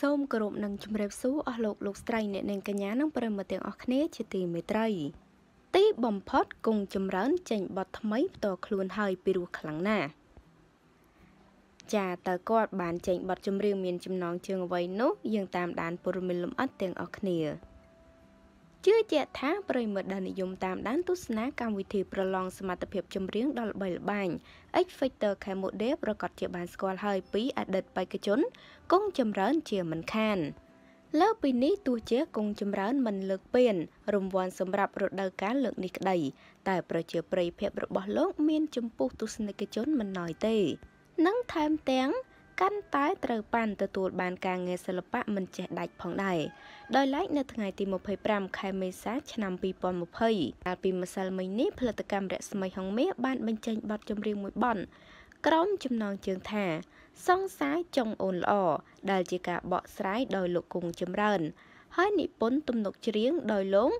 សូមគោរពនិងជម្រាបសួរអស់លោកលោកស្រីអ្នកនាងកញ្ញានិងប្រិមត្តទាំងអស់គ្នាជាទីមេត្រី ទីបំផុតគង់ចម្រើនចេញបទថ្មីផ្ទាល់ខ្លួនហើយពីរោះខ្លាំងណាស់ចាតើគាត់បានចេញបទចម្រៀងមានចំណងជើងអ្វីនោះយើងតាមដានព័ត៌មានលម្អិតទាំងអស់គ្នាជឿជាក់ថាប្រិមិត្តដែលនិយមតាមដានទស្សនាកម្មវិធីប្រឡងសមត្ថភាពចម្រៀងដ៏ល្បីល្បាញ X Factor Cambodia ប្រកាសជាបានស្គាល់ហើយពីអតីតបេក្ខជនគង់ចម្រើនជាមិនខានលើពីនេះទោះជាគង់ចម្រើនមិនលើកពានរង្វាន់សម្រាប់រដូវកាលលើកនេះក្តីតែប្រជាប្រិយភាពរបស់លោកមានចំពោះទស្សនិកជនមិនណ້ອຍទេនិងថែមទាំងកាន់តែត្រូវបានទទួលបានការងារសិល្បៈមិនចេះដាច់ផងដែរដោយឡែកនៅថ្ងៃទី25ខែមេសា ឆ្នាំ2020កាលពីម្សិលមិញនេះផលិតកម្មរស្មីហុងមាសបានបញ្ចេញបទចម្រៀងមួយបទក្រុមចំណងជើងថា សង្សារចុងអូនល្អដែលជាការបកស្រាយដោយលោកគង់ចម្រើន ហើយនិពន្ធទំនុកច្រៀងដោយលោក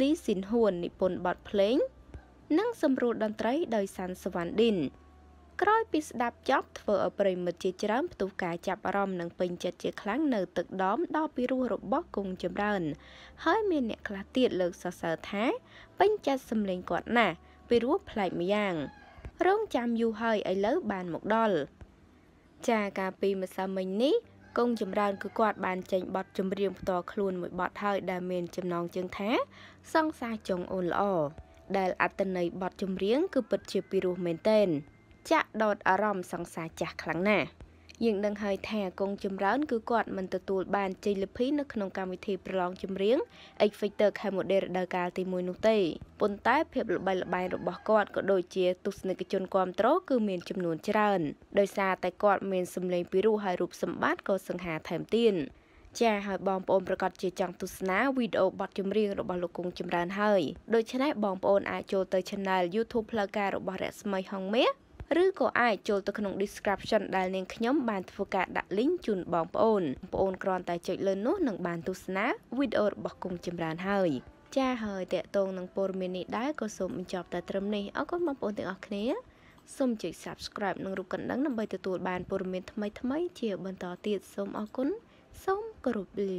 លីស៊ីនហ៊ួននិពន្ធបទភ្លេងនិងសម្រួលតន្ត្រីដោយសាន់សវណ្ឌិនក្រោយពីស្ដាប់ចប់ធ្វើឲ្យប្រិមិត្តជាច្រើនផ្ទុះការចាប់អារម្មណ៍និងពេញចិត្តជាខ្លាំងនៅទឹកដមដ៏ពិរោះរបស់គង់ចម្រើនហើយមានអ្នកខ្លះទៀតលើកសរសើរថាពេញចិត្តសម្លេងគាត់ណាស់ពិរោះប្លែកម្យ៉ាង រងចាំយូរហើយឥឡូវបានមកដល់ចាកាលពីម្សិលមិញនេះគង់ចម្រើនគឺគាត់បានចេញបទចម្រៀងផ្ទាល់ខ្លួនមួយបទហើយដែលមានចំណងជើងថាសង្សារចុងអូនល្អដែលអត្តន័យបទចម្រៀងគឺពិតជាពិរោះមែនទែនចាក់ដោតអារម្មណ៍សង្សារចាស់ខ្លាំងណាស់យើងនឹងហើយថាកងចម្រើនគឺគាត់មិនទទួលបានជ័យលាភីនៅក្នុងកម្មវិធីប្រឡងចម្រៀង X Factor Cambodia រដូវកាលទី1នោះទេប៉ុន្តែភាពល្បីល្បាញរបស់គាត់ក៏ដូចជា ទស្សនិកជនគ្រប់គ្រងគឺមានចំនួនច្រើនដោយសារតែគាត់មានសម្លេងពិរោះហើយរូបសម្បត្តិក៏សង្ហាថែមទៀតចាហើយបងប្អូនប្រកាសជាចង់ទស្សនាវីដេអូបទចម្រៀងរបស់លោកគង់ចម្រើនហើយដូច្នេះបងប្អូនអាចចូលទៅ Channel YouTube ផ្លូវការរបស់រស្មីហងមាសឬក៏អាចចូលទៅក្នុង description ដែលនាងខ្ញុំបានធ្វើការដាក់ link ជូនបងប្អូនបងប្អូនគ្រាន់តែចុចលើនោះនឹងបានទស្សនាវីដេអូរបស់គង់ចម្រើនហើយ ចាហើយតកតងនឹងព័ត៌មាននេះដែរក៏សូមបញ្ចប់តែត្រឹមនេះអរគុណបងប្អូនទាំងអស់គ្នាសូមចុច subscribe និងរូបកណ្ដឹងដើម្បីទទួលបានព័ត៌មានថ្មីៗជាបន្តទៀតសូមអរគុណសូមគោរពលា